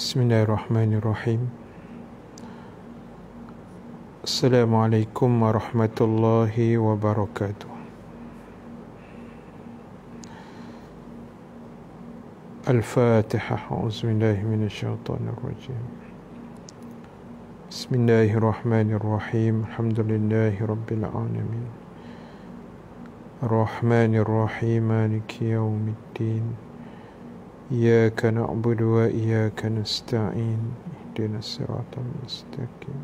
بسم الله الرحمن الرحيم السلام عليكم ورحمة الله وبركاته الفاتحة أعوذ بالله من الشيطان الرجيم بسم الله الرحمن الرحيم الحمد لله رب العالمين الرحمن الرحيم مالك يوم الدين إياك نعبد وإياك نستعين اهدنا الصراط المستقيم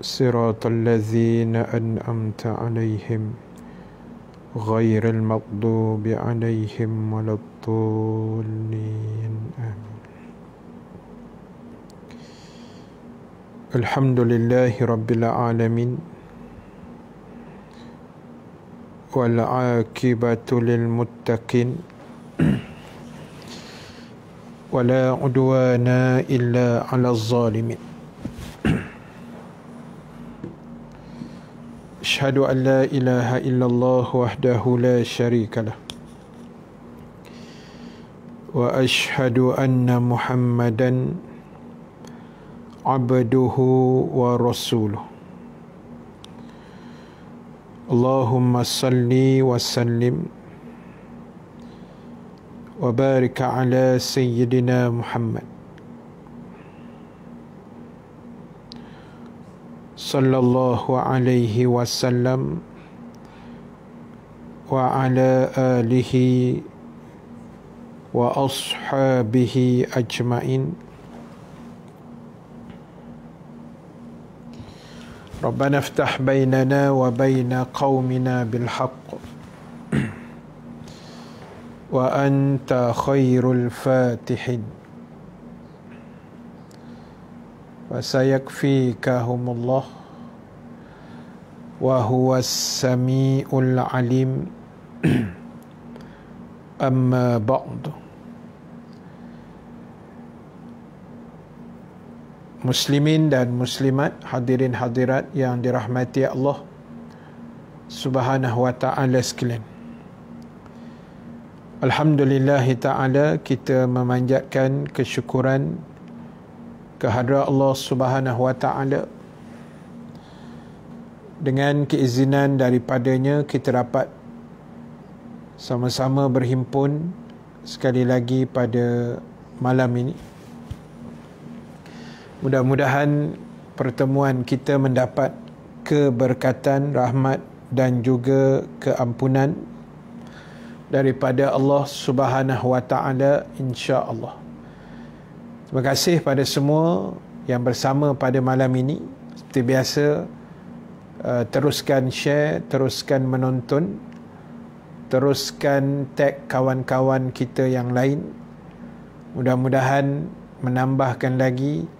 صراط الذين أنعمت عليهم غير المغضوب عليهم ولا الضالين آمين الحمد لله رب العالمين والعاقبة للمتقين ولا عدوانا إلا على الظالمين أشهد أن لا إله إلا الله وحده لا شريك له وأشهد أن محمدا عبده ورسوله اللهم صل وسلم وبارك على سيدنا محمد صلى الله عليه وسلم وعلى اله واصحابه اجمعين ربنا افتح بيننا وبين قومنا بالحق Wa وأنت خير الفاتحين وسيكفيكهم الله وهو السميع العليم أما بعد Muslimin dan muslimat, hadirin hadirat yang dirahmati Allah Subhanahu wa taala sekalian. Alhamdulillah Ta'ala kita memanjatkan kesyukuran kehadrat Allah Subhanahu Wa Ta'ala dengan keizinan daripadanya kita dapat sama-sama berhimpun sekali lagi pada malam ini. Mudah-mudahan pertemuan kita mendapat keberkatan, rahmat dan juga keampunan daripada Allah Subhanahu Wa Taala insya-Allah. Terima kasih pada semua yang bersama pada malam ini. Seperti biasa uh, teruskan share, teruskan menonton, teruskan tag kawan-kawan kita yang lain. Mudah-mudahan menambahkan lagi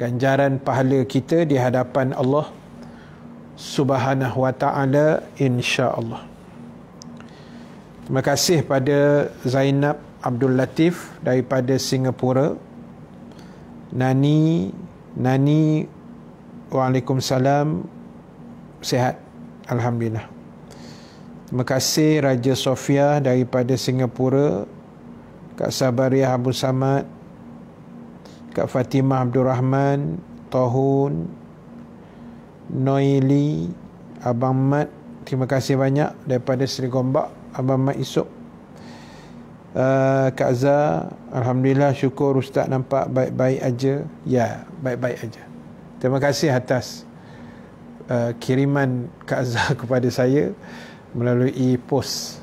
ganjaran pahala kita di hadapan Allah Subhanahu Wa Taala insya-Allah. Terima kasih pada Zainab Abdul Latif daripada Singapura. Nani, Nani, Waalaikumsalam. Sehat. Alhamdulillah. Terima kasih Raja Sofia daripada Singapura. Kak Sabariah Abu Samad. Kak Fatimah Abdul Rahman. Tohun. Noili. Abang Mat. Terima kasih banyak daripada Sri Gombak. Abang Mat Isok, uh, ah, Kak Zah Alhamdulillah syukur Ustaz nampak baik-baik aja Ya, baik-baik aja Terima kasih atas uh, kiriman Kak Zah kepada saya melalui post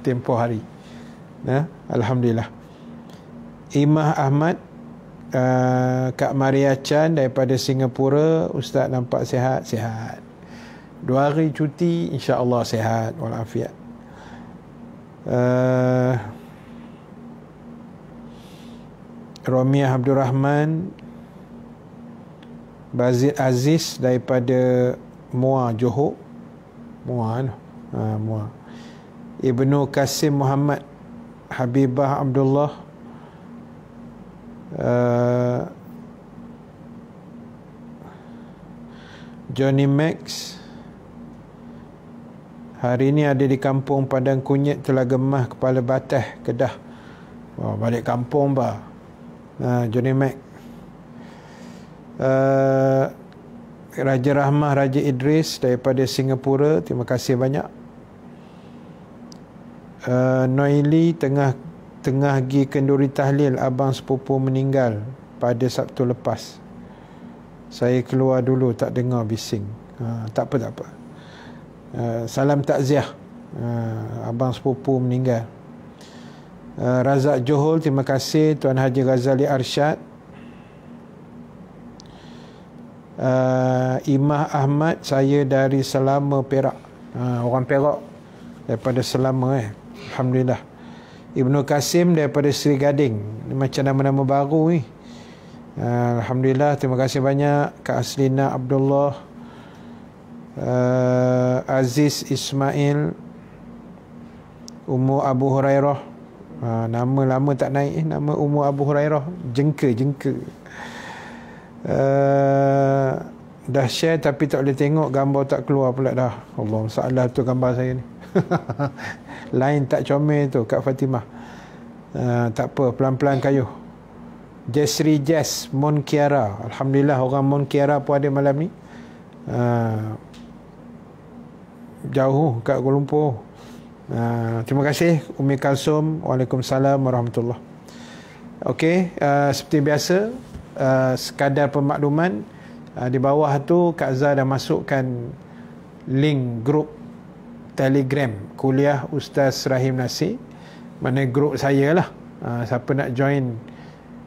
tempoh hari nah, Alhamdulillah Imah Ahmad uh, Kak Maria Chan daripada Singapura Ustaz nampak sihat? Sihat Dua hari cuti, insya Allah sehat walafiat uh, Romiah Abdul Rahman Bazid Aziz daripada Muar Johor Muar eh, no? ha, Muar Ibnu Kasim Muhammad Habibah Abdullah uh, Johnny Max Johnny Max Hari ini ada di kampung Padang Kunyit telah gemah Kepala Batas Kedah. Oh, balik kampung ba. Ha, Johnny Mac. Uh, Raja Rahmah Raja Idris daripada Singapura. Terima kasih banyak. Uh, Noili tengah tengah gi kenduri tahlil abang sepupu meninggal pada Sabtu lepas. Saya keluar dulu tak dengar bising. Ha, tak apa tak apa. Eh, salam takziah uh, abang sepupu meninggal uh, Razak Johol terima kasih Tuan Haji Razali Arsyad uh, Imah Ahmad saya dari Selama Perak uh, orang Perak daripada Selama eh. Alhamdulillah Ibnu Kasim daripada Sri Gading ini macam nama-nama baru ni eh. Alhamdulillah terima kasih banyak Kak Aslina Abdullah uh, Aziz Ismail Umur Abu Hurairah uh, Nama lama tak naik eh. Nama Umur Abu Hurairah Jengka Jengka uh, Dah share tapi tak boleh tengok Gambar tak keluar pula dah Allah masalah tu gambar saya ni Lain tak comel tu Kak Fatimah uh, Tak apa pelan-pelan kayuh Jesri Jess Mon Kiara Alhamdulillah orang Mon Kiara pun ada malam ni uh, jauh kat Kuala Lumpur. Uh, terima kasih Umi Kalsum. Waalaikumsalam warahmatullahi. Okey, uh, ah, seperti biasa uh, sekadar pemakluman uh, di bawah tu Kak Zah dah masukkan link grup Telegram Kuliah Ustaz Rahim Nasi. Mana grup saya lah. Uh, siapa nak join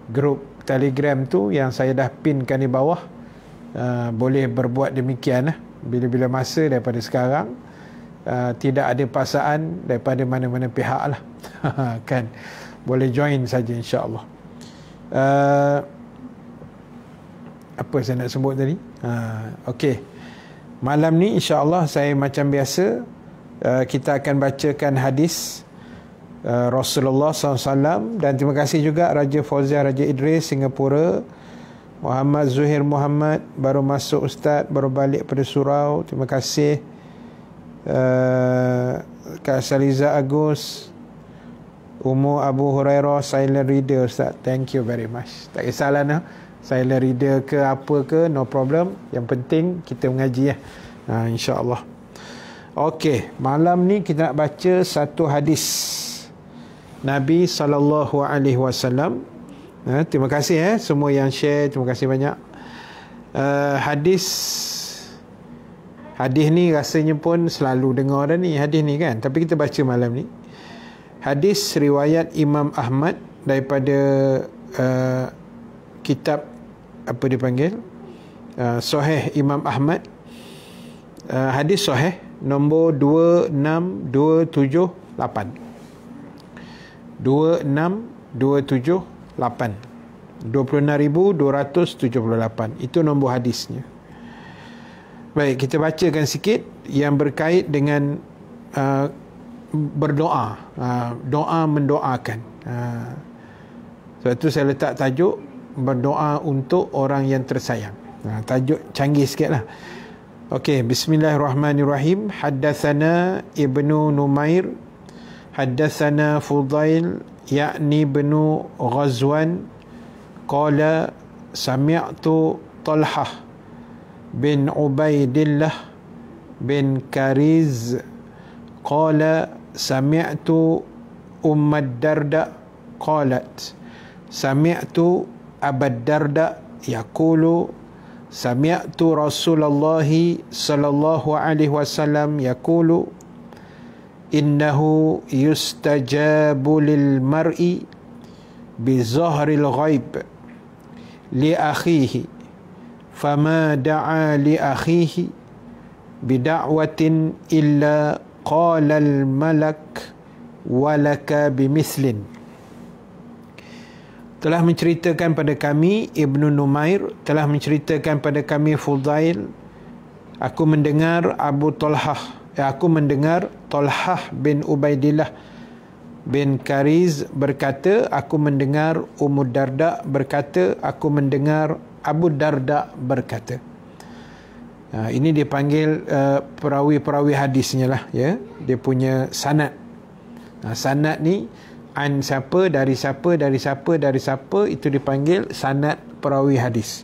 grup Telegram tu yang saya dah pinkan di bawah uh, boleh berbuat demikian. Eh bila-bila masa daripada sekarang uh, tidak ada paksaan daripada mana-mana pihak lah kan boleh join saja insyaAllah uh, apa saya nak sebut tadi uh, ok malam ni insyaAllah saya macam biasa uh, kita akan bacakan hadis uh, Rasulullah SAW dan terima kasih juga Raja Fauzia Raja Idris Singapura uh, Muhammad Zuhir Muhammad baru masuk ustaz baru balik pada surau terima kasih uh, Kak Saliza Agus Umu Abu Hurairah silent reader ustaz thank you very much tak kisahlah nah silent reader ke apa ke no problem yang penting kita mengaji ya ha, insyaallah Okey, malam ni kita nak baca satu hadis Nabi sallallahu alaihi wasallam Ha, terima kasih eh semua yang share, terima kasih banyak. Uh, hadis hadis ni rasanya pun selalu dengar dah ni hadis ni kan. Tapi kita baca malam ni. Hadis riwayat Imam Ahmad daripada uh, kitab apa dipanggil? Uh, Soheh Imam Ahmad uh, Hadis Soheh Nombor 2627 8 26 27 8 26,278 Itu nombor hadisnya Baik, kita bacakan sikit Yang berkait dengan uh, Berdoa uh, Doa mendoakan uh, Sebab itu saya letak tajuk Berdoa untuk orang yang tersayang uh, Tajuk canggih sikit lah Okey, Bismillahirrahmanirrahim Haddathana Ibnu Numair حدثنا فضيل يعني بن غزوان قال سمعت طلحة بن عبيد الله بن كريز قال سمعت أم الدرداء قالت سمعت أبا الدرداء يقول سمعت رسول الله صلى الله عليه وسلم يقول innahu yustajabu lil mar'i bi zahril ghaib li akhihi fama da'a li akhihi bi da'watin illa qala al malak walaka bi mislin telah menceritakan pada kami Ibnu Numair telah menceritakan pada kami Fudail aku mendengar Abu Talhah eh, aku mendengar Tolhah bin Ubaidillah bin Kariz berkata, aku mendengar Ummu Darda berkata, aku mendengar Abu Darda berkata. Ha, ini dia panggil eh, perawi-perawi hadisnya lah. Ya? Dia punya sanat. Ha, ah, sanat ni, an siapa, dari siapa, dari siapa, dari siapa, itu dipanggil sanat perawi hadis.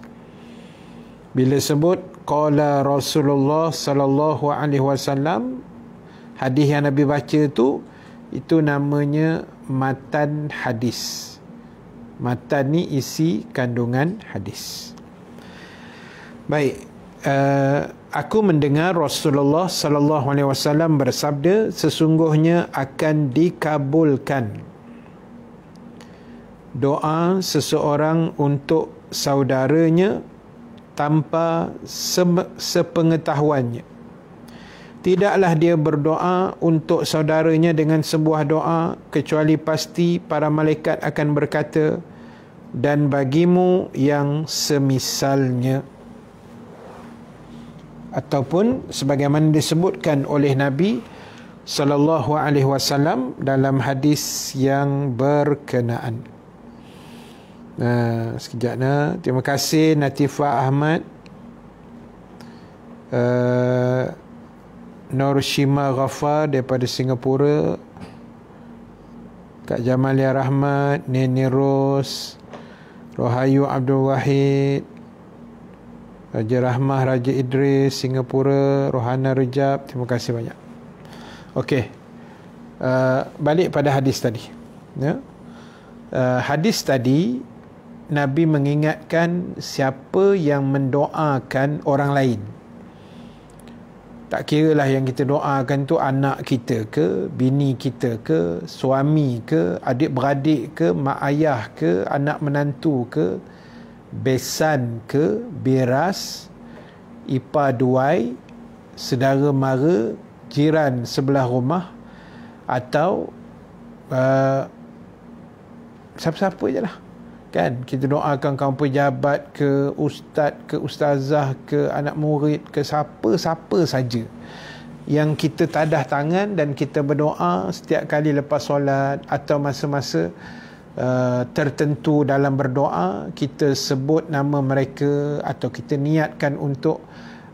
Bila sebut qala Rasulullah sallallahu alaihi wasallam hadis yang Nabi baca tu itu namanya matan hadis. Matan ni isi kandungan hadis. Baik, uh, aku mendengar Rasulullah sallallahu alaihi wasallam bersabda sesungguhnya akan dikabulkan doa seseorang untuk saudaranya tanpa se sepengetahuannya. Tidaklah dia berdoa untuk saudaranya dengan sebuah doa, kecuali pasti para malaikat akan berkata, dan bagimu yang semisalnya. Ataupun sebagaimana disebutkan oleh Nabi sallallahu alaihi wasallam dalam hadis yang berkenaan. Nah, sekejap nah. Terima kasih Natifa Ahmad. Uh, eh, Nur Shima Ghaffar daripada Singapura. Kak Jamalia Rahmat, Nini Rose, Rohayu Abdul Wahid, Raja Rahmah, Raja Idris, Singapura, Rohana Rejab. Terima kasih banyak. Okey. Uh, balik pada hadis tadi. Yeah. Ya. Uh, hadis tadi Nabi mengingatkan siapa yang mendoakan orang lain. Tak kira lah yang kita doakan tu anak kita ke, bini kita ke, suami ke, adik-beradik ke, mak ayah ke, anak menantu ke, besan ke, beras, ipa duai, sedara mara, jiran sebelah rumah atau uh, siapa-siapa je lah kan kita doakan kaum pejabat ke ustaz ke ustazah ke anak murid ke siapa-siapa saja yang kita tadah tangan dan kita berdoa setiap kali lepas solat atau masa-masa uh, tertentu dalam berdoa kita sebut nama mereka atau kita niatkan untuk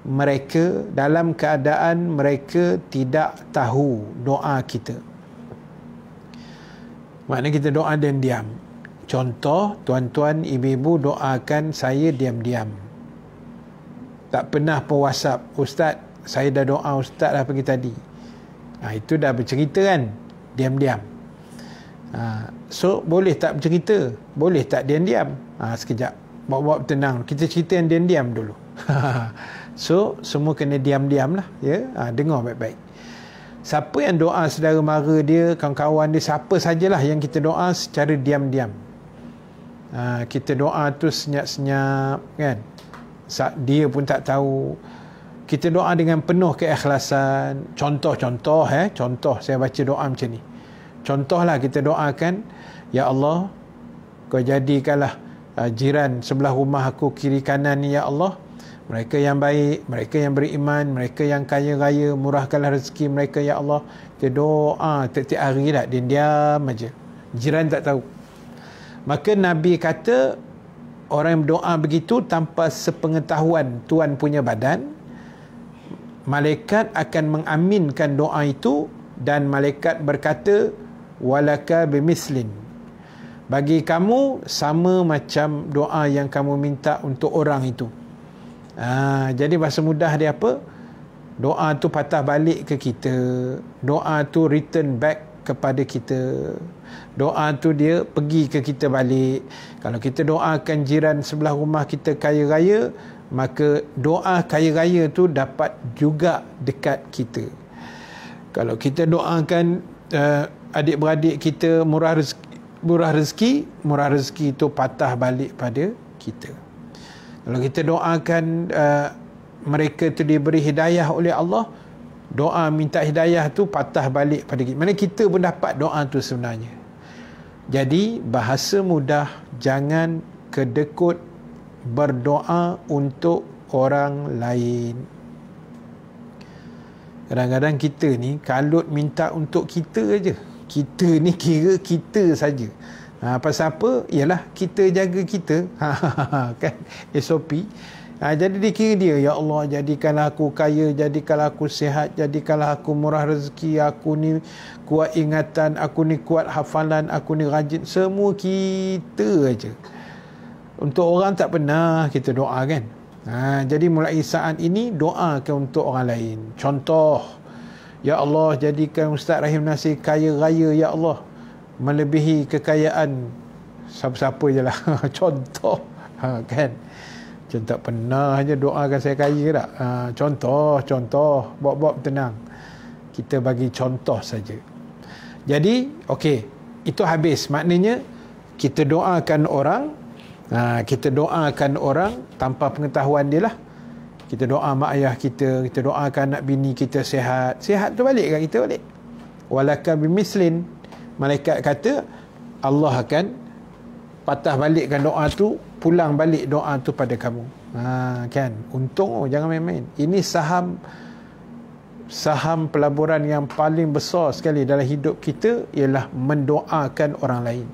mereka dalam keadaan mereka tidak tahu doa kita. Maknanya kita doa dan diam. Contoh, tuan-tuan, ibu-ibu doakan saya diam-diam. Tak pernah pun WhatsApp. Ustaz, saya dah doa Ustaz dah pergi tadi. Ha, itu dah bercerita kan? Diam-diam. Ha, so, boleh tak bercerita? Boleh tak diam-diam? Ha, sekejap. Bawa-bawa tenang. Kita cerita yang diam-diam dulu. so, semua kena diam-diam lah. Ya? Ha, dengar baik-baik. Siapa yang doa saudara mara dia, kawan-kawan dia, siapa sajalah yang kita doa secara diam-diam. Ah, kita doa tu senyap-senyap kan dia pun tak tahu kita doa dengan penuh keikhlasan contoh-contoh eh contoh saya baca doa macam ni contohlah kita doakan ya Allah kau jadikanlah uh, jiran sebelah rumah aku kiri kanan ni ya Allah mereka yang baik mereka yang beriman mereka yang kaya raya murahkanlah rezeki mereka ya Allah kita doa tiap-tiap hari lah dia diam aja jiran tak tahu Maka Nabi kata orang yang berdoa begitu tanpa sepengetahuan tuan punya badan malaikat akan mengaminkan doa itu dan malaikat berkata walaka bimislin bagi kamu sama macam doa yang kamu minta untuk orang itu ha, jadi bahasa mudah dia apa doa tu patah balik ke kita doa tu return back kepada kita. Doa tu dia pergi ke kita balik. Kalau kita doakan jiran sebelah rumah kita kaya raya, maka doa kaya raya tu dapat juga dekat kita. Kalau kita doakan uh, adik-beradik kita murah rezeki, murah rezeki, murah rezeki itu patah balik pada kita. Kalau kita doakan uh, mereka itu diberi hidayah oleh Allah, doa minta hidayah tu patah balik pada kita. Mana kita pun dapat doa tu sebenarnya. Jadi bahasa mudah jangan kedekut berdoa untuk orang lain. Kadang-kadang kita ni kalut minta untuk kita aje. Kita ni kira kita saja. Ha, pasal apa? Ialah kita jaga kita. Ha, kan SOP. Ha, jadi dikira dia, Ya Allah jadikan aku kaya, jadikan aku sihat, jadikan aku murah rezeki, aku ni kuat ingatan, aku ni kuat hafalan, aku ni rajin. Semua kita aja. Untuk orang tak pernah kita doa kan. Ha, jadi mulai saat ini doa ke untuk orang lain. Contoh, Ya Allah jadikan Ustaz Rahim Nasir kaya raya Ya Allah. Melebihi kekayaan siapa-siapa je lah. Contoh. Ha, kan? macam tak pernah je doakan saya kaya ke tak? Ha, contoh, contoh, bob-bob tenang. Kita bagi contoh saja. Jadi, okey, itu habis. Maknanya, kita doakan orang, ha, kita doakan orang tanpa pengetahuan dia lah. Kita doa mak ayah kita, kita doakan anak bini kita sihat. Sihat tu balik kan kita balik? Walakan bimislin, malaikat kata, Allah akan patah balikkan doa tu pulang balik doa tu pada kamu ha, kan untung oh jangan main-main ini saham saham pelaburan yang paling besar sekali dalam hidup kita ialah mendoakan orang lain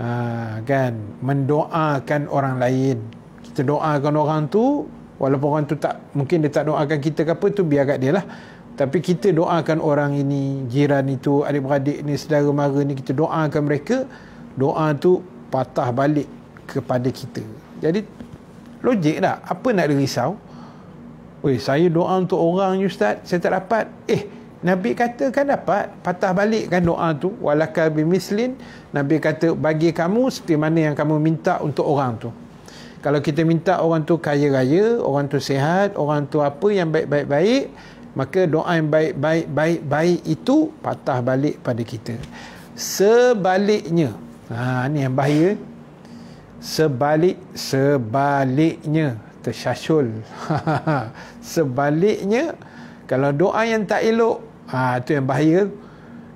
ha, kan mendoakan orang lain kita doakan orang tu walaupun orang tu tak mungkin dia tak doakan kita ke apa tu biar kat dia lah tapi kita doakan orang ini jiran itu adik-beradik ni saudara mara ni kita doakan mereka doa tu patah balik kepada kita. Jadi logik tak? Apa nak risau? Weh, saya doa untuk orang ni ustaz, saya tak dapat. Eh, Nabi kata kan dapat, patah kan doa tu. Walakal bimislin, Nabi kata bagi kamu seperti mana yang kamu minta untuk orang tu. Kalau kita minta orang tu kaya raya, orang tu sihat, orang tu apa yang baik-baik-baik, maka doa yang baik-baik-baik-baik itu patah balik pada kita. Sebaliknya, ha, ni yang bahaya, sebalik sebaliknya tersyasul sebaliknya kalau doa yang tak elok ha, tu yang bahaya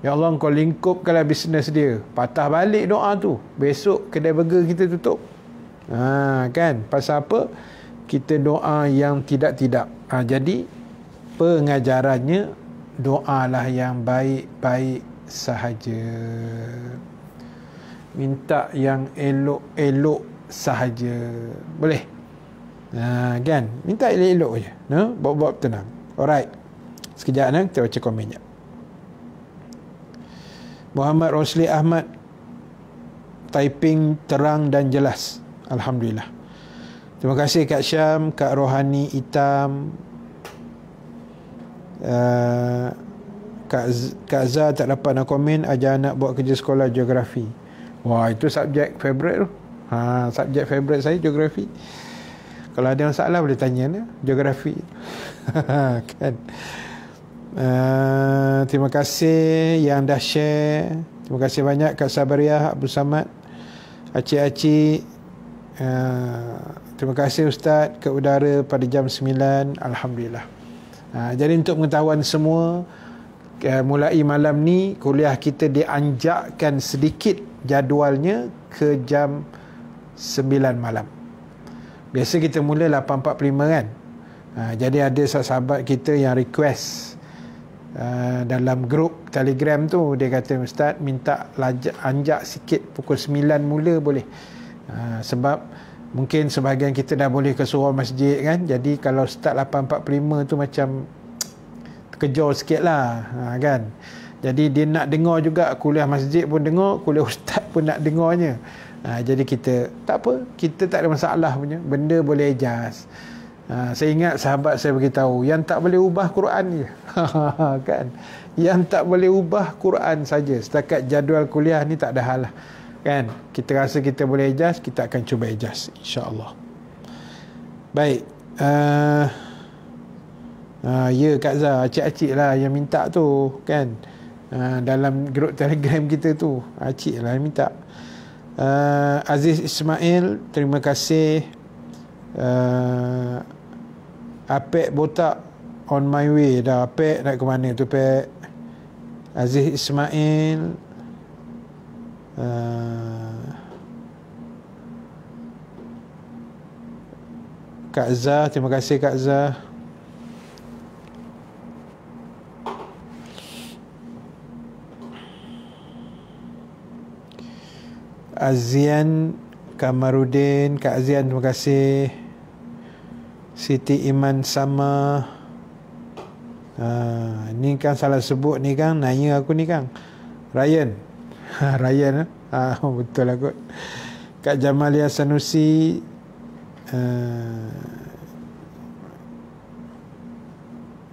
ya Allah kau lingkup kalau bisnes dia patah balik doa tu besok kedai burger kita tutup ha, kan pasal apa kita doa yang tidak-tidak ha, jadi pengajarannya doalah yang baik-baik sahaja minta yang elok-elok sahaja. Boleh? Ha, kan? Minta elok-elok je. No? Bob-bob tenang. Alright. Sekejap nak kita baca komen jap. Muhammad Rosli Ahmad typing terang dan jelas. Alhamdulillah. Terima kasih Kak Syam, Kak Rohani Itam, Uh, Kak, Z- tak dapat nak komen Ajar anak buat kerja sekolah geografi Wah, itu subjek favorite tu. Ha, subjek favorite saya geografi. Kalau ada yang salah boleh tanya ni, geografi. kan. Uh, terima kasih yang dah share. Terima kasih banyak Kak Sabariah Abu Samad. Aci-aci uh, eh, terima kasih ustaz ke udara pada jam 9. Alhamdulillah. Uh, jadi untuk pengetahuan semua eh, mulai malam ni kuliah kita dianjakkan sedikit jadualnya ke jam 9 malam. Biasa kita mula 8.45 kan. Ha, jadi ada sahabat kita yang request Uh, dalam grup telegram tu dia kata Ustaz minta lajak, anjak sikit pukul 9 mula boleh uh, sebab mungkin sebahagian kita dah boleh ke surau masjid kan jadi kalau start 8.45 tu macam terkejur sikit lah uh, kan jadi dia nak dengar juga kuliah masjid pun dengar kuliah ustaz pun nak dengarnya ha, jadi kita tak apa kita tak ada masalah punya benda boleh adjust ha, saya ingat sahabat saya beritahu yang tak boleh ubah Quran je kan yang tak boleh ubah Quran saja setakat jadual kuliah ni tak ada hal lah kan kita rasa kita boleh adjust kita akan cuba adjust insyaAllah baik uh, uh, ya Kak Zah acik-acik lah yang minta tu kan uh, Ah, dalam grup telegram kita tu Acik ah, lah minta uh, Aziz Ismail terima kasih uh, Apek Botak on my way dah Apek nak ke mana tu Apek Aziz Ismail uh, Kak Zah terima kasih Kak Zah Azian Kamarudin Kak Azian terima kasih Siti Iman Sama ha, Ni kan salah sebut ni kan Nanya aku ni kan Ryan ha, Ryan ha, Betul lah kot Kak Jamalia Sanusi Haa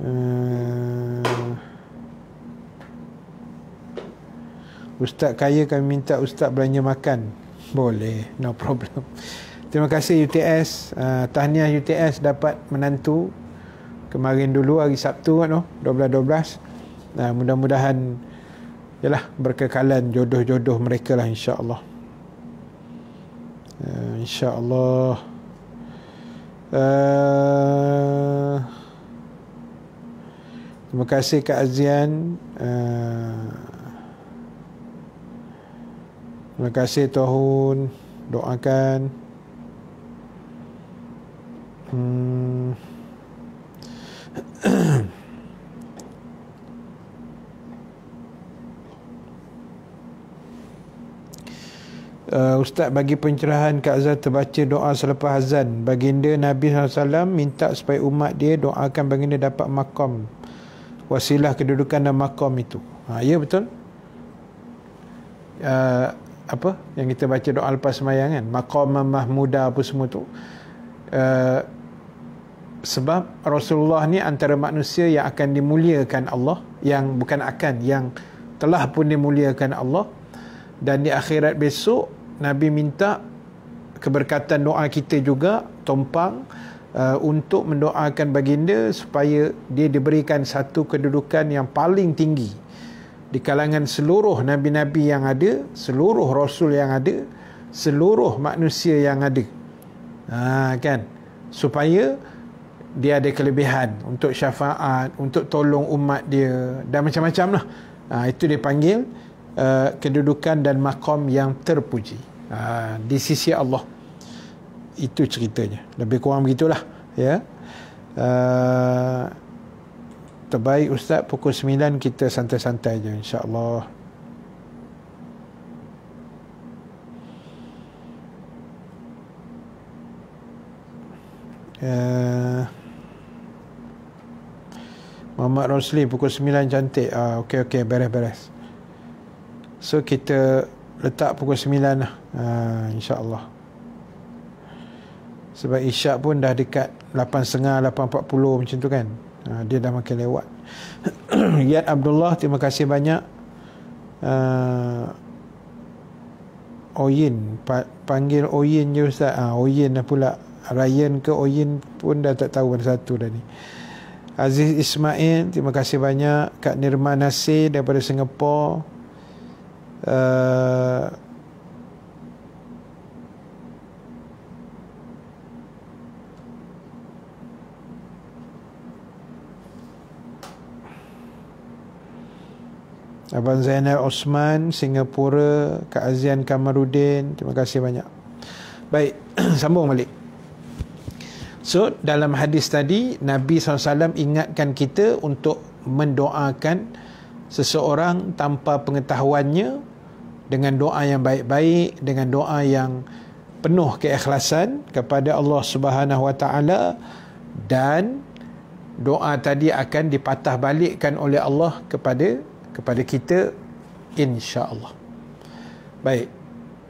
ah, Ustaz kaya kami minta Ustaz belanja makan Boleh, no problem Terima kasih UTS uh, ah, Tahniah UTS dapat menantu Kemarin dulu hari Sabtu kan oh 12-12 nah, Mudah-mudahan Yalah, berkekalan jodoh-jodoh mereka lah insyaAllah uh, InsyaAllah uh, Terima kasih Kak Azian uh, Terima kasih Tuhan Doakan hmm. Uh, Ustaz bagi pencerahan Kak Azhar terbaca doa selepas azan. Baginda Nabi SAW minta supaya umat dia doakan baginda dapat makam. Wasilah kedudukan dan makam itu. Ha, ya betul? Uh, apa yang kita baca doa lepas semayang kan maqam mahmuda apa semua tu uh, sebab Rasulullah ni antara manusia yang akan dimuliakan Allah yang bukan akan yang telah pun dimuliakan Allah dan di akhirat besok Nabi minta keberkatan doa kita juga tompang uh, eh, untuk mendoakan baginda supaya dia diberikan satu kedudukan yang paling tinggi di kalangan seluruh nabi-nabi yang ada, seluruh rasul yang ada, seluruh manusia yang ada. Ha, kan? Supaya dia ada kelebihan untuk syafaat, untuk tolong umat dia dan macam-macam lah. Ha, itu dia panggil uh, kedudukan dan makam yang terpuji. Ha, di sisi Allah. Itu ceritanya. Lebih kurang begitulah. Ya. Uh, terbaik Ustaz pukul 9 kita santai-santai je insyaAllah Uh, Muhammad Rosli pukul 9 cantik uh, ah, okay, ok beres-beres so kita letak pukul 9 lah uh, insyaAllah sebab isyak pun dah dekat 8.30 8.40 macam tu kan Ah, dia dah makin lewat Yat Abdullah terima kasih banyak uh, Oyin pa- panggil Oyin je Ustaz ha, Oyin lah pula Ryan ke Oyin pun dah tak tahu mana satu dah ni Aziz Ismail terima kasih banyak Kak Nirman daripada Singapura Abang Zainal Osman, Singapura, Kak Azian Kamarudin. Terima kasih banyak. Baik, sambung balik. So, dalam hadis tadi, Nabi SAW ingatkan kita untuk mendoakan seseorang tanpa pengetahuannya dengan doa yang baik-baik, dengan doa yang penuh keikhlasan kepada Allah Subhanahu Wa Taala dan doa tadi akan dipatah balikkan oleh Allah kepada kepada kita insya-Allah. Baik.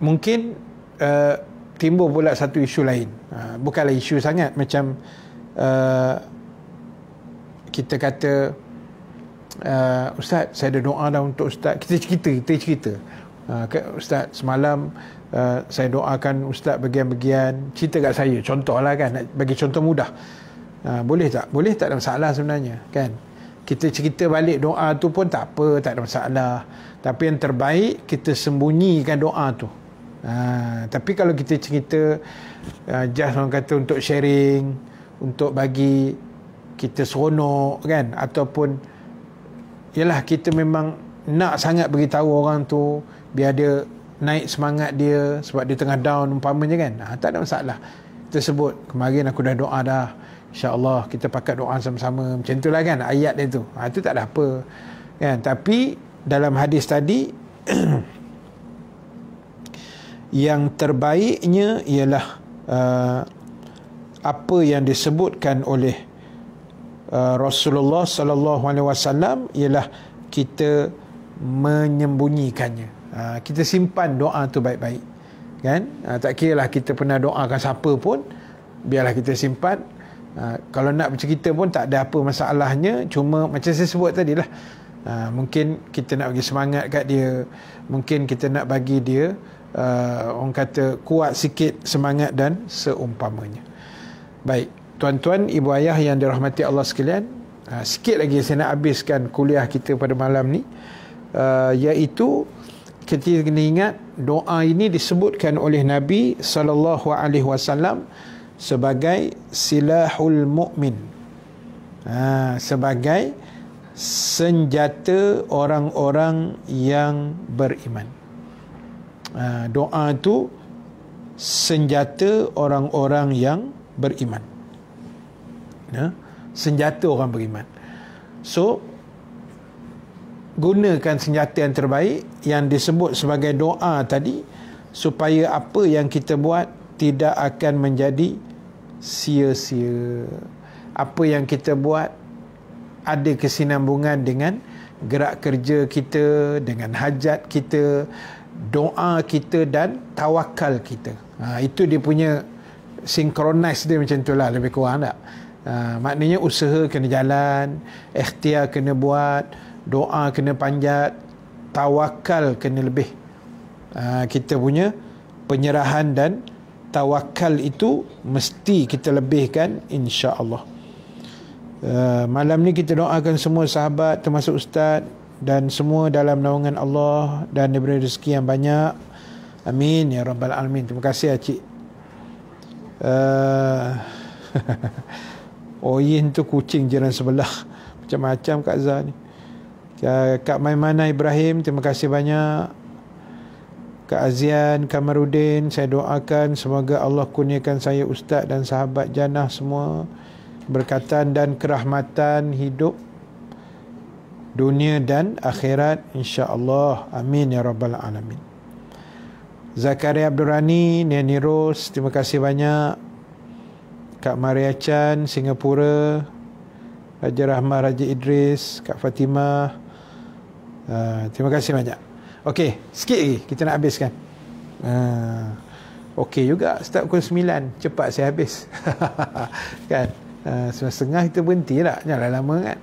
Mungkin uh, timbul pula satu isu lain. Uh, bukanlah isu sangat macam uh, kita kata uh, ustaz saya ada doa dah untuk ustaz. Kita cerita, kita cerita. Uh, ustaz semalam uh, saya doakan ustaz bagian-bagian cerita kat saya contohlah kan bagi contoh mudah. Uh, boleh tak? Boleh tak ada masalah sebenarnya, kan? kita cerita balik doa tu pun tak apa, tak ada masalah. Tapi yang terbaik, kita sembunyikan doa tu. Ha, tapi kalau kita cerita, uh, ha, just orang kata untuk sharing, untuk bagi kita seronok kan, ataupun, yalah kita memang nak sangat beritahu orang tu, biar dia naik semangat dia, sebab dia tengah down umpamanya kan. Ha, tak ada masalah. Tersebut kemarin aku dah doa dah, InsyaAllah kita pakai doa sama-sama Macam itulah kan ayat dia tu ha, Itu tak ada apa kan? Tapi dalam hadis tadi Yang terbaiknya ialah uh, Apa yang disebutkan oleh uh, Rasulullah Sallallahu Alaihi Wasallam ialah kita menyembunyikannya. Ha, kita simpan doa tu baik-baik. Kan? Ha, tak kira lah kita pernah doakan siapa pun, biarlah kita simpan Ha, kalau nak bercerita pun tak ada apa masalahnya cuma macam saya sebut tadi lah uh, ha, mungkin kita nak bagi semangat kat dia mungkin kita nak bagi dia uh, orang kata kuat sikit semangat dan seumpamanya baik tuan-tuan ibu ayah yang dirahmati Allah sekalian uh, sikit lagi saya nak habiskan kuliah kita pada malam ni uh, iaitu kita kena ingat doa ini disebutkan oleh Nabi sallallahu alaihi wasallam sebagai silahul mukmin. Ha, sebagai senjata orang-orang yang beriman. Ha, doa itu senjata orang-orang yang beriman. Ya, senjata orang beriman. So gunakan senjata yang terbaik yang disebut sebagai doa tadi supaya apa yang kita buat tidak akan menjadi sia-sia. Apa yang kita buat ada kesinambungan dengan gerak kerja kita, dengan hajat kita, doa kita dan tawakal kita. Ha, itu dia punya sinkronis dia macam itulah lebih kurang tak? Ha, maknanya usaha kena jalan, ikhtiar kena buat, doa kena panjat, tawakal kena lebih. Ha, kita punya penyerahan dan tawakal itu mesti kita lebihkan insya-Allah. Uh, malam ni kita doakan semua sahabat termasuk ustaz dan semua dalam naungan Allah dan diberi rezeki yang banyak. Amin ya rabbal alamin. Terima kasih ya cik. Uh, Oyin tu kucing jalan sebelah. Macam-macam Kak Zah ni. Kak Maimana Ibrahim, terima kasih banyak. Kak Azian, Kamarudin, saya doakan semoga Allah kurniakan saya ustaz dan sahabat jannah semua berkatan dan kerahmatan hidup dunia dan akhirat insya-Allah. Amin ya rabbal alamin. Zakaria Abdul Rani, Nani Rose, terima kasih banyak. Kak Maria Chan, Singapura. Raja Rahmah, Raja Idris, Kak Fatimah. Uh, terima kasih banyak. Okey, sikit lagi kita nak habiskan. Uh, Okey juga start pukul 9 cepat saya habis. kan? Uh, setengah kita berhenti tak? Lah, janganlah lama kan.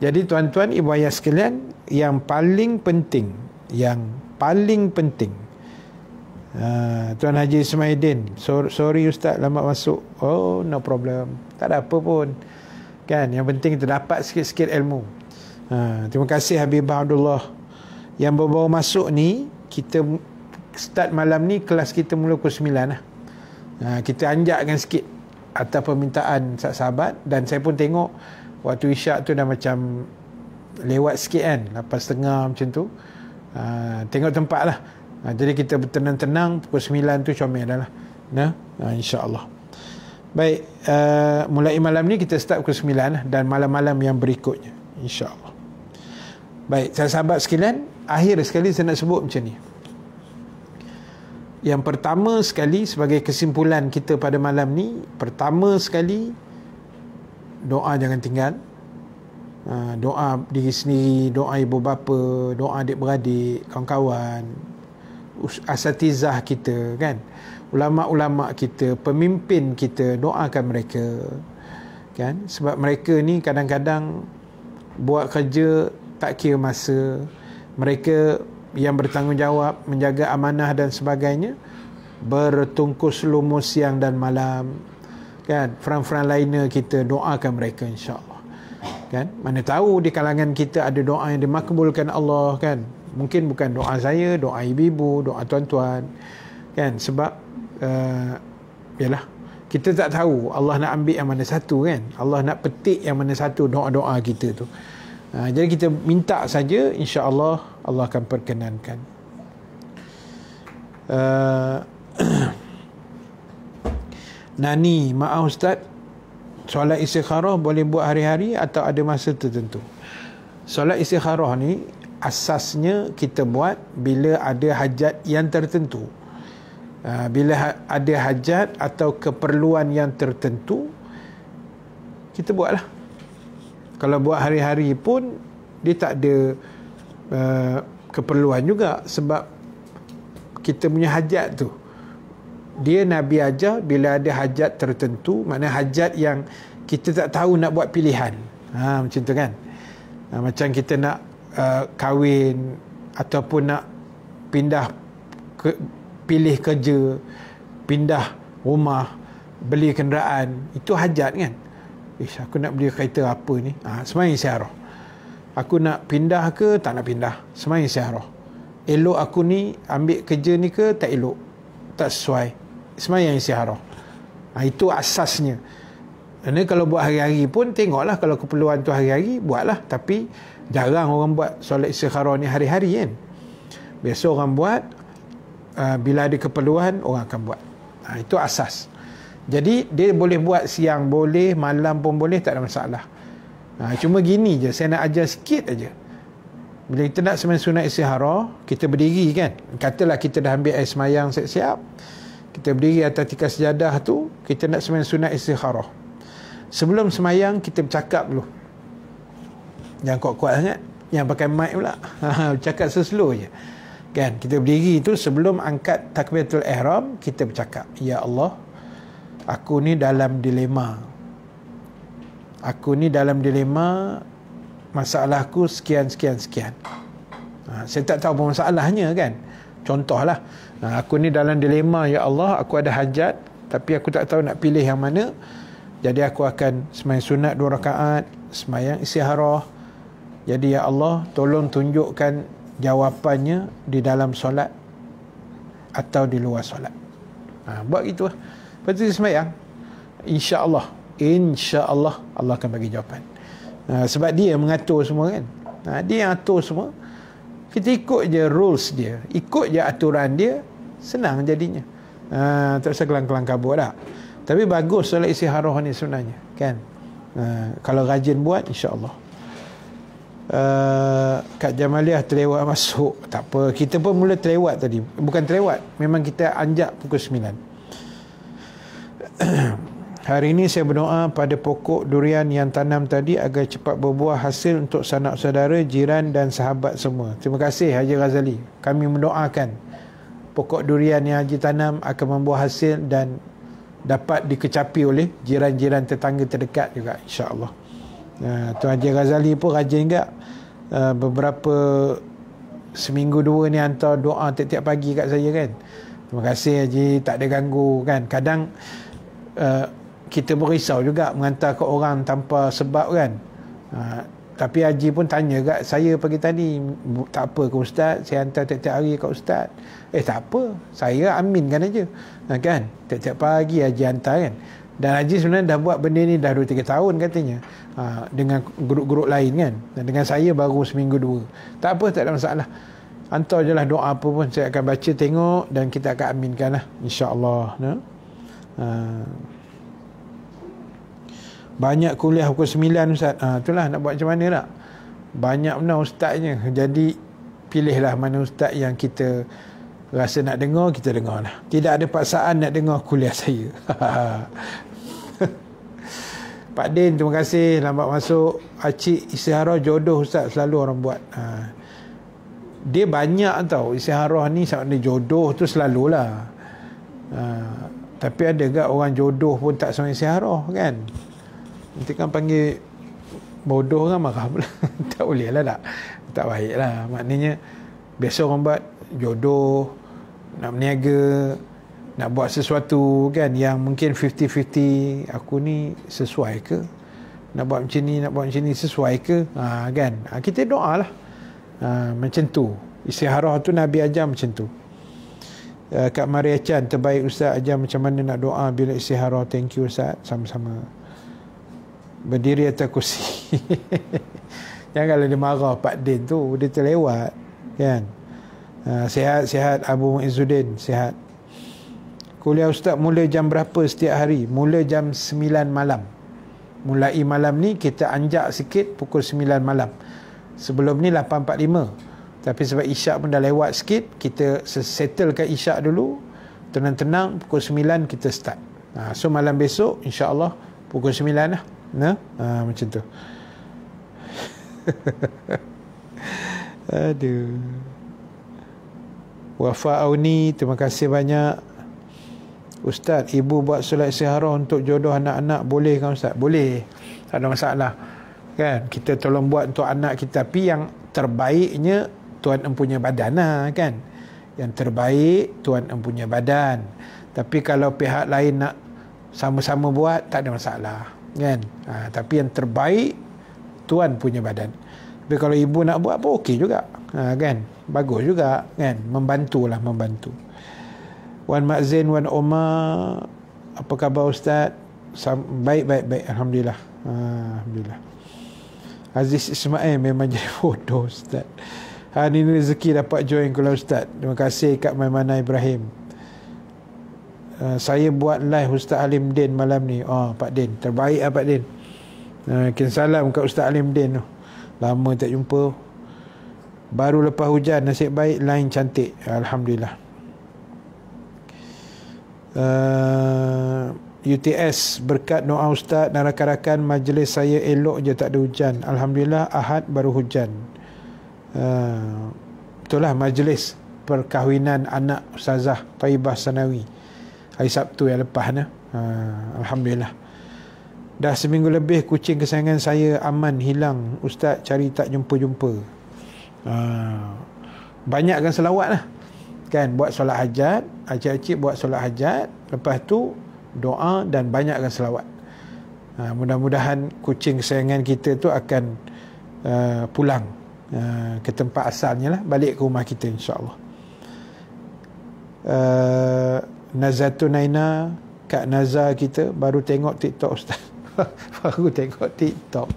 Jadi tuan-tuan, ibu ayah sekalian, yang paling penting, yang paling penting, uh, Tuan Haji Ismaidin, so, sorry Ustaz lambat masuk. Oh, no problem. Tak ada apa pun. Kan? Yang penting kita dapat sikit-sikit ilmu. Uh, terima kasih Habibah Abdullah yang bawa baru masuk ni kita start malam ni kelas kita mula pukul 9 lah. Ha, kita anjakkan sikit atas permintaan sahabat dan saya pun tengok waktu isyak tu dah macam lewat sikit kan lepas setengah macam tu ha, tengok tempat lah ha, jadi kita tenang-tenang pukul 9 tu comel dah lah nah? ha, insyaAllah baik uh, mulai malam ni kita start pukul 9 lah dan malam-malam yang berikutnya insyaAllah baik saya sahabat sekalian akhir sekali saya nak sebut macam ni. Yang pertama sekali sebagai kesimpulan kita pada malam ni, pertama sekali doa jangan tinggal. Ha, doa diri sendiri, doa ibu bapa, doa adik-beradik, kawan-kawan, asatizah kita kan. Ulama-ulama kita, pemimpin kita, doakan mereka. Kan? Sebab mereka ni kadang-kadang buat kerja tak kira masa mereka yang bertanggungjawab menjaga amanah dan sebagainya bertungkus lumus siang dan malam kan fran-fran lainnya kita doakan mereka insyaallah kan mana tahu di kalangan kita ada doa yang dimakbulkan Allah kan mungkin bukan doa saya doa ibu doa tuan-tuan kan sebab uh, yalah kita tak tahu Allah nak ambil yang mana satu kan Allah nak petik yang mana satu doa-doa kita tu Ha, jadi kita minta saja insya-Allah Allah akan perkenankan. Uh, Nani, maaf ustaz. Solat istikharah boleh buat hari-hari atau ada masa tertentu? Solat istikharah ni asasnya kita buat bila ada hajat yang tertentu. Uh, bila ha- ada hajat atau keperluan yang tertentu kita buatlah kalau buat hari-hari pun dia tak ada uh, keperluan juga sebab kita punya hajat tu dia Nabi ajar bila ada hajat tertentu maknanya hajat yang kita tak tahu nak buat pilihan ha, macam tu kan ha, macam kita nak uh, kahwin ataupun nak pindah ke, pilih kerja pindah rumah beli kenderaan itu hajat kan Eh, aku nak beli kereta apa ni? Ha, semain siaroh. Aku nak pindah ke tak nak pindah? Semain siaroh. Elok aku ni ambil kerja ni ke tak elok? Tak sesuai. Semain siaroh. Ha, ah, itu asasnya. Ini kalau buat hari-hari pun tengoklah kalau keperluan tu hari-hari buatlah tapi jarang orang buat solat istikharah ni hari-hari kan. Biasa orang buat uh, bila ada keperluan orang akan buat. Ha, itu asas. Jadi dia boleh buat siang boleh, malam pun boleh, tak ada masalah. Ha, cuma gini je, saya nak ajar sikit aja. Bila kita nak semain sunat isihara, kita berdiri kan. Katalah kita dah ambil air semayang siap-siap. Kita berdiri atas tikar sejadah tu, kita nak semain sunat isihara. Sebelum semayang, kita bercakap dulu. Yang kuat-kuat sangat. Yang pakai mic pula. Ha, bercakap seslow aja. Kan? Kita berdiri tu sebelum angkat takbiratul ihram, kita bercakap. Ya Allah, aku ni dalam dilema aku ni dalam dilema masalahku sekian sekian sekian ha, saya tak tahu apa masalahnya kan contohlah ha, aku ni dalam dilema ya Allah aku ada hajat tapi aku tak tahu nak pilih yang mana jadi aku akan semayang sunat dua rakaat semayang isyarah jadi ya Allah tolong tunjukkan jawapannya di dalam solat atau di luar solat ha, buat gitu lah. Lepas tu dia semayang. InsyaAllah. InsyaAllah Allah akan bagi jawapan. Ha, sebab dia yang mengatur semua kan. Ha, dia yang atur semua. Kita ikut je rules dia. Ikut je aturan dia. Senang jadinya. Ha, tak usah kelang-kelang kabur tak. Lah. Tapi bagus solat isi haruh ni sebenarnya. Kan? Ha, kalau rajin buat, insyaAllah. Uh, Kak Jamaliah terlewat masuk. Tak apa. Kita pun mula terlewat tadi. Bukan terlewat. Memang kita anjak pukul 9. hari ini saya berdoa pada pokok durian yang tanam tadi agar cepat berbuah hasil untuk sanak saudara, jiran dan sahabat semua. Terima kasih Haji Razali. Kami mendoakan pokok durian yang Haji tanam akan membuah hasil dan dapat dikecapi oleh jiran-jiran tetangga terdekat juga insya-Allah. Uh, Tuan Haji Razali pun rajin juga ya, beberapa seminggu dua ni hantar doa tiap-tiap pagi kat saya kan. Terima kasih Haji tak ada ganggu kan. Kadang Eh, kita berisau juga mengantar ke orang tanpa sebab kan uh, tapi Haji pun tanya kat saya pagi tadi tak apa ke ustaz saya hantar tiap-tiap hari ke ustaz eh tak apa saya amin kan aja uh, kan tiap-tiap pagi Haji hantar kan dan Haji sebenarnya dah buat benda ni dah 2-3 tahun katanya uh, dengan grup-grup lain kan dan dengan saya baru seminggu dua tak apa tak ada masalah hantar je lah doa apa pun saya akan baca tengok dan kita akan aminkan lah insyaAllah no? Nah? Ah. banyak kuliah pukul 9 Ustaz. Ha, itulah nak buat macam mana tak? Banyak benda Ustaznya. Jadi pilihlah mana Ustaz yang kita rasa nak dengar, kita dengar lah. Tidak ada paksaan nak dengar kuliah saya. Pak Din, terima kasih. Lambat masuk. Acik Isiharah jodoh Ustaz selalu orang buat. Ha. Dia banyak tau. Isiharah ni sama jodoh tu selalulah. Ha. Tapi ada juga orang jodoh pun tak sama siharah kan. Nanti kan panggil bodoh kan marah pula. tak boleh lah tak. Tak baik lah. Maknanya biasa orang buat jodoh, nak meniaga, nak buat sesuatu kan yang mungkin 50-50 aku ni sesuai ke? Nak buat macam ni, nak buat macam ni sesuai ke? Ha, kan? Ha, kita doa lah. Ha, macam tu. Isiharah tu Nabi ajar macam tu. Eh, Kak Maria Chan terbaik Ustaz ajar macam mana nak doa bila istihara thank you Ustaz sama-sama berdiri atas kursi janganlah dia marah Pak Din tu dia terlewat kan sihat-sihat uh, Abu Muizuddin sihat kuliah Ustaz mula jam berapa setiap hari mula jam 9 malam mulai malam ni kita anjak sikit pukul 9 malam sebelum ni 8.45 tapi sebab isyak pun dah lewat sikit kita settlekan isyak dulu tenang-tenang pukul 9 kita start ha, so malam besok insya Allah pukul 9 lah nah? ha, macam tu aduh Wafa Auni terima kasih banyak Ustaz, ibu buat solat siharah untuk jodoh anak-anak boleh kan Ustaz? Boleh. Tak ada masalah. Kan? Kita tolong buat untuk anak kita. Tapi yang terbaiknya tuan empunya badan lah kan yang terbaik tuan empunya badan tapi kalau pihak lain nak sama-sama buat tak ada masalah kan ha, tapi yang terbaik tuan punya badan tapi kalau ibu nak buat pun okey juga ha, kan bagus juga kan membantulah membantu Wan Mak Zain, Wan Omar apa khabar Ustaz baik baik baik Alhamdulillah ha, Alhamdulillah Aziz Ismail memang jadi bodoh Ustaz Ha, ni rezeki dapat join kalau Ustaz. Terima kasih Kak Maimana Ibrahim. Uh, saya buat live Ustaz Alim Din malam ni. Oh, Pak Din. Terbaik lah Pak Din. Uh, salam kat Ustaz Alim Din tu. Lama tak jumpa. Baru lepas hujan nasib baik lain cantik. Alhamdulillah. Uh, UTS berkat doa Ustaz dan rakan-rakan majlis saya elok je tak ada hujan. Alhamdulillah Ahad baru hujan. Ah, itulah majlis perkahwinan anak Ustazah Taibah Sanawi hari Sabtu yang lepas ni. Ah, Alhamdulillah. Dah seminggu lebih kucing kesayangan saya aman hilang. Ustaz cari tak jumpa-jumpa. Ah, banyakkan selawat lah. Kan? Buat solat hajat. Acik-acik buat solat hajat. Lepas tu doa dan banyakkan selawat. mudah-mudahan kucing kesayangan kita tu akan pulang. Eh, ke tempat asalnya lah balik ke rumah kita insyaAllah uh, eh, Nazatu Naina Kak Naza kita baru tengok TikTok Ustaz baru tengok TikTok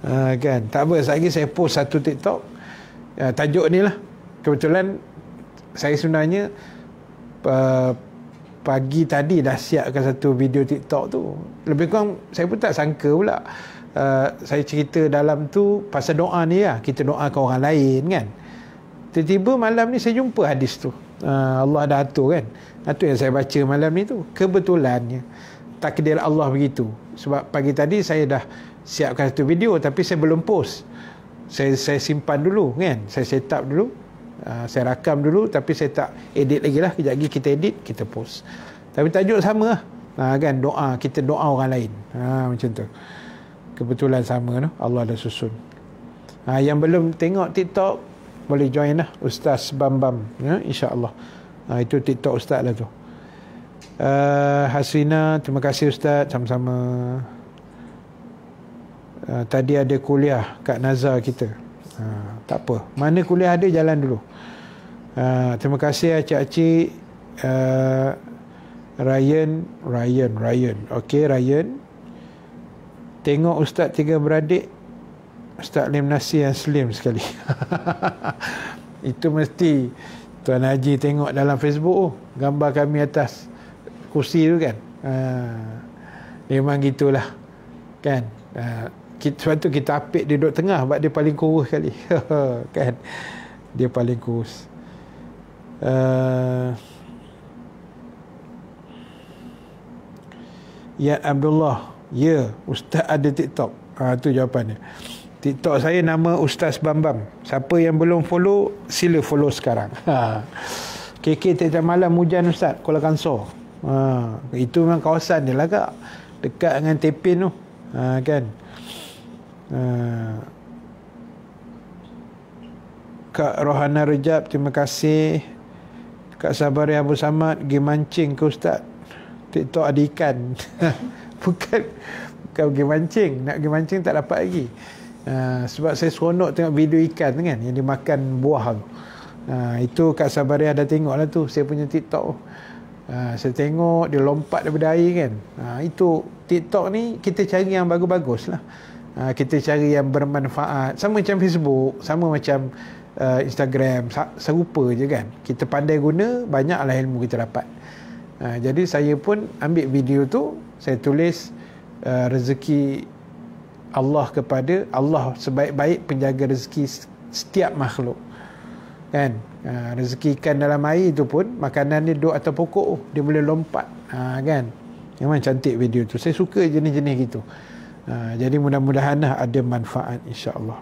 eh, kan tak apa sehari saya post satu TikTok uh, tajuk ni lah kebetulan saya sebenarnya uh, pagi tadi dah siapkan satu video TikTok tu. Lebih kurang saya pun tak sangka pula uh, saya cerita dalam tu pasal doa ni lah kita doa ke orang lain kan tiba-tiba malam ni saya jumpa hadis tu uh, Allah dah atur kan itu yang saya baca malam ni tu kebetulannya takdir Allah begitu sebab pagi tadi saya dah siapkan satu video tapi saya belum post saya, saya simpan dulu kan saya set up dulu uh, saya rakam dulu tapi saya tak edit lagi lah kejap lagi kita edit kita post tapi tajuk sama lah Ha, kan doa kita doa orang lain ha, macam tu kebetulan sama no? Allah dah susun ha, yang belum tengok TikTok boleh join lah Ustaz Bam Bambam ya? insyaAllah ha, itu TikTok Ustaz lah tu uh, Hasrina terima kasih Ustaz sama-sama uh, tadi ada kuliah kat Nazar kita ha, tak apa mana kuliah ada jalan dulu uh, terima kasih acik-acik uh, Ryan Ryan Ryan okay Ryan tengok ustaz tiga beradik ustaz Lim nasi yang slim sekali itu mesti Tuan Haji tengok dalam Facebook oh, gambar kami atas kursi tu kan ha, memang gitulah kan ha, kita, sebab tu kita apik dia duduk tengah sebab dia paling kurus sekali kan dia paling kurus uh, ya Abdullah Ya, Ustaz ada TikTok. Ha, itu jawapannya. TikTok saya nama Ustaz Bambam. Siapa yang belum follow, sila follow sekarang. Ha. KK Tiap-tiap Malam Hujan Ustaz, Kuala Kansor. Ha. Itu memang kawasan dia lah kak. Dekat dengan Tepin tu. Ha, kan? Ha. Kak Rohana Rejab, terima kasih. Kak Sabari Abu Samad, pergi mancing ke Ustaz. TikTok ada ikan. bukan bukan pergi mancing nak pergi mancing tak dapat lagi uh, sebab saya seronok tengok video ikan kan yang dimakan buah tu uh, itu Kak Sabariah dah tengok lah tu saya punya TikTok uh, saya tengok dia lompat daripada air kan uh, itu TikTok ni kita cari yang bagus-bagus lah uh, kita cari yang bermanfaat sama macam Facebook sama macam uh, Instagram serupa je kan kita pandai guna banyaklah ilmu kita dapat Ha, jadi saya pun ambil video tu, saya tulis uh, rezeki Allah kepada Allah sebaik-baik penjaga rezeki setiap makhluk. Kan? Ha, rezeki ikan dalam air tu pun makanan dia duduk atas pokok oh, dia boleh lompat. Ha, kan? Memang cantik video tu. Saya suka jenis-jenis gitu. Ha, jadi mudah-mudahan lah ada manfaat insya-Allah.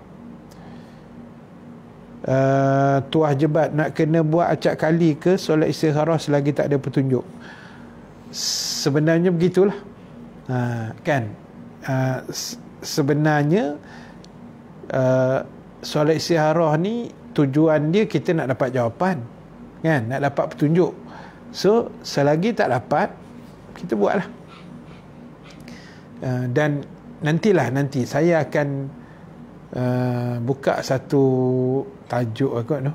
Uh, tuah jebat nak kena buat acak kali ke solat istikharah selagi tak ada petunjuk sebenarnya begitulah uh, kan uh, sebenarnya uh, solat istiharah ni tujuan dia kita nak dapat jawapan kan nak dapat petunjuk so selagi tak dapat kita buatlah uh, dan nantilah nanti saya akan uh, buka satu tajuk aku tu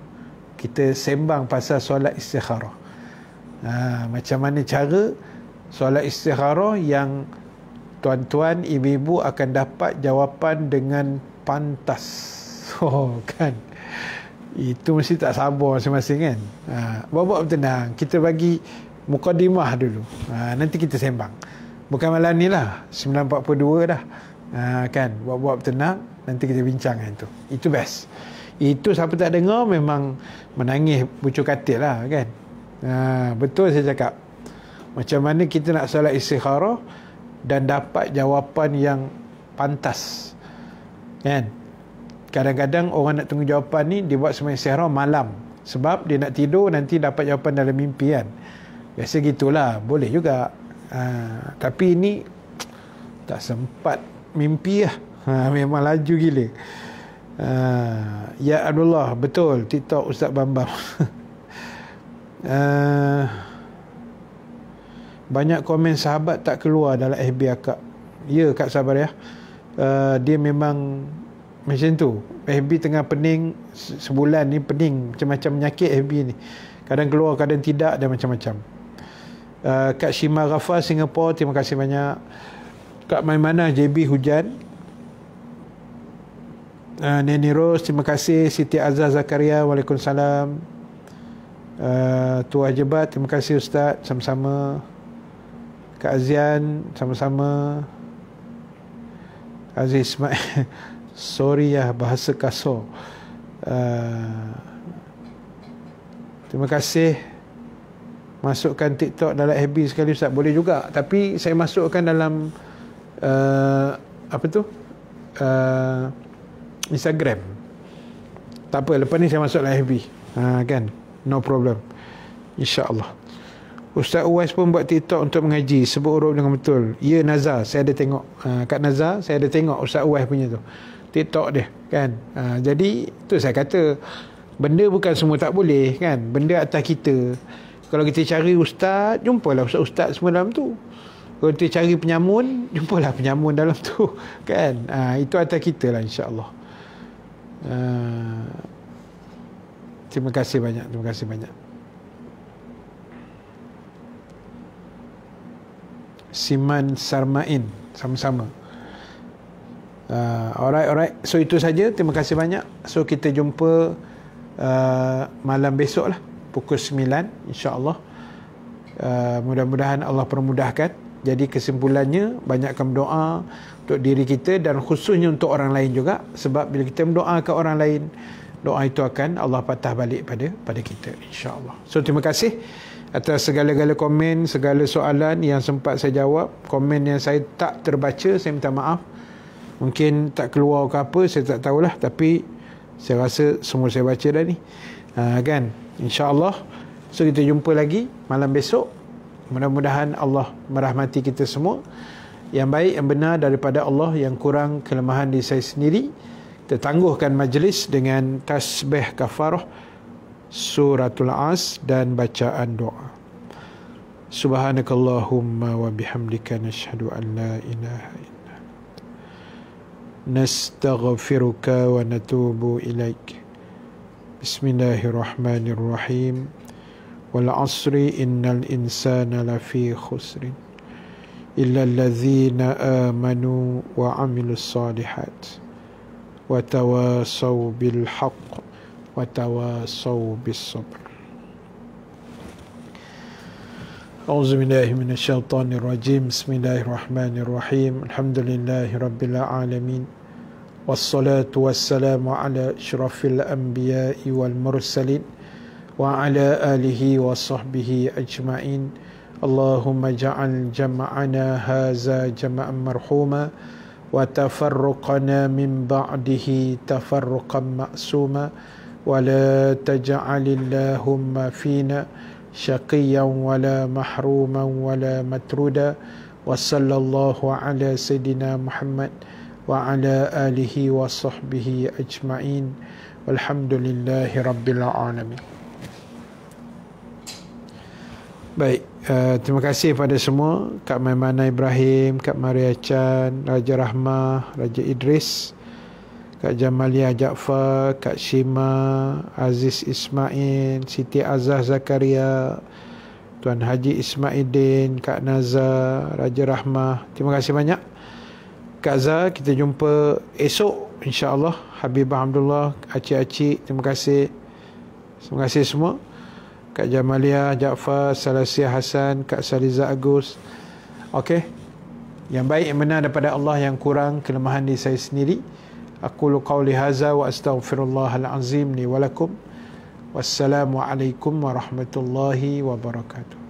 kita sembang pasal solat istiharah Ha, macam mana cara solat istikharah yang tuan-tuan ibu-ibu akan dapat jawapan dengan pantas oh kan itu mesti tak sabar masing-masing kan ha, buat-buat bertenang kita bagi mukadimah dulu ha, nanti kita sembang bukan malam ni lah 9.42 dah ha, kan Bawa-bawa bertenang nanti kita bincang kan itu itu best itu siapa tak dengar memang menangis bucu katil lah kan Ha, betul saya cakap. Macam mana kita nak solat istikharah dan dapat jawapan yang pantas. Kan? Kadang-kadang orang nak tunggu jawapan ni dia buat semua istikharah malam. Sebab dia nak tidur nanti dapat jawapan dalam mimpi kan. Biasa gitulah. Boleh juga. Ha, tapi ini tak sempat mimpi lah. Ha, memang laju gila. Ha, ya Abdullah betul TikTok Ustaz Bambam. Eh, banyak komen sahabat tak keluar dalam FB akak. Ya, Kak Sabar ya. Uh, dia memang macam tu. FB tengah pening sebulan ni pening macam-macam menyakit FB ni. Kadang keluar, kadang tidak dan macam-macam. Uh, Kak Shima Rafa Singapura, terima kasih banyak. Kak Mana JB Hujan. Uh, Neni Rose, terima kasih. Siti Azza Zakaria, Waalaikumsalam. Uh, Eh, Tuah Jebat terima kasih Ustaz sama-sama Kak Azian sama-sama Aziz Ismail sorry ya bahasa kasar uh, terima kasih masukkan TikTok dalam FB sekali Ustaz boleh juga tapi saya masukkan dalam uh, apa tu uh, Instagram tak apa lepas ni saya masuk dalam FB uh, ha, kan No problem. InsyaAllah. Ustaz Uwais pun buat TikTok untuk mengaji. Sebut huruf dengan betul. Ya Nazar. Saya ada tengok. Uh, ah, kat Nazar saya ada tengok Ustaz Uwais punya tu. TikTok dia. kan. Uh, jadi tu saya kata. Benda bukan semua tak boleh kan. Benda atas kita. Kalau kita cari ustaz, jumpalah ustaz-ustaz semua dalam tu. Kalau kita cari penyamun, jumpalah penyamun dalam tu. Kan? Ha, itu atas kita lah insyaAllah. Uh... Terima kasih banyak, terima kasih banyak. Siman Sarmain, sama-sama. Uh, alright, alright. So itu saja. Terima kasih banyak. So kita jumpa uh, malam besok lah, pukul 9 insyaAllah. Uh, mudah-mudahan Allah permudahkan. Jadi kesimpulannya, banyakkan doa untuk diri kita dan khususnya untuk orang lain juga. Sebab bila kita berdoa ke orang lain, doa itu akan Allah patah balik pada pada kita insyaallah. So terima kasih atas segala-gala komen, segala soalan yang sempat saya jawab. Komen yang saya tak terbaca, saya minta maaf. Mungkin tak keluar ke apa, saya tak tahulah tapi saya rasa semua saya baca dah ni. Uh, kan? Insyaallah. So kita jumpa lagi malam besok. Mudah-mudahan Allah merahmati kita semua. Yang baik yang benar daripada Allah, yang kurang kelemahan di saya sendiri tertangguhkan majlis dengan tasbih kafarah suratul as dan bacaan doa subhanakallahumma wa bihamdika nashhadu an la ilaha illa nastaghfiruka wa natubu ilaik bismillahirrahmanirrahim wal asri innal insana lafi khusrin illa alladhina amanu wa amilus salihat. وتواصوا بالحق وتواصوا بالصبر أعوذ بالله من الشيطان الرجيم بسم الله الرحمن الرحيم الحمد لله رب العالمين والصلاة والسلام على أشرف الأنبياء والمرسلين وعلى آله وصحبه أجمعين اللهم اجعل جمعنا هذا جمعا مرحوما وتفرقنا من بعده تفرقا مأسوما ولا تجعل اللهم فينا شقيا ولا محروما ولا متردا وصلى الله على سيدنا محمد وعلى آله وصحبه أجمعين والحمد لله رب العالمين Baik. Eh, terima kasih kepada semua Kak Maimana Ibrahim, Kak Maria Chan, Raja Rahmah, Raja Idris, Kak Jamalia Jaafar, Kak Shima, Aziz Ismail, Siti Azah Zakaria, Tuan Haji Ismaidin, Kak Nazar, Raja Rahmah. Terima kasih banyak. Kak Zah, kita jumpa esok insyaAllah. Habibah, Alhamdulillah, Acik-Acik, terima kasih. Terima kasih semua. Kak Jamalia, Jaafar, Salasiah Hasan, Kak Saliza Agus. Okey. Yang baik yang benar daripada Allah yang kurang kelemahan di saya sendiri. Aku lu qawli haza wa astaghfirullahal azim ni walakum. Wassalamualaikum warahmatullahi wabarakatuh.